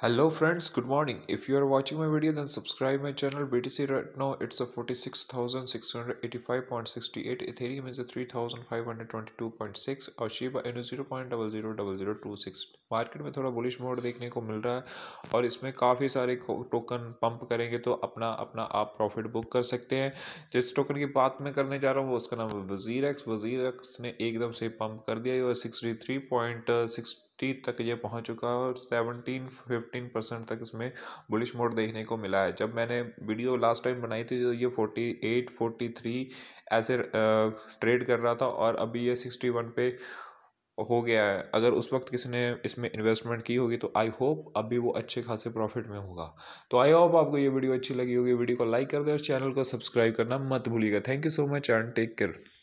hello friends good morning if you are watching my video then subscribe my channel btc right now it's a hundred ethereum is a 3,522.6 और Shiba इनो 0.000026 market में थोड़ा bullish mode देखने को मिल रहा है और इसमें काफ़ी सारे टोकन पंप करेंगे तो अपना अपना आप प्रॉफिट बुक कर सकते हैं जिस टोकन की बात मैं करने जा रहा हूँ वो उसका नाम है वजीर एक्स वजीर एक्स ने एकदम से पंप कर दिया और sixty three point six sixty तक ये पहुंच चुका है और सेवनटीन फिफ्टीन परसेंट तक इसमें बुलिश मोड देखने को मिला है जब मैंने वीडियो लास्ट टाइम बनाई थी तो ये फोर्टी एट फोर्टी थ्री ऐसे ट्रेड कर रहा था और अभी ये सिक्सटी वन पे हो गया है अगर उस वक्त किसी ने इसमें इन्वेस्टमेंट की होगी तो आई होप अभी वो अच्छे खासे प्रॉफिट में होगा तो आई होप आपको ये वीडियो अच्छी लगी होगी वीडियो को लाइक कर दें और चैनल को सब्सक्राइब करना मत भूलिएगा thank you so much and take care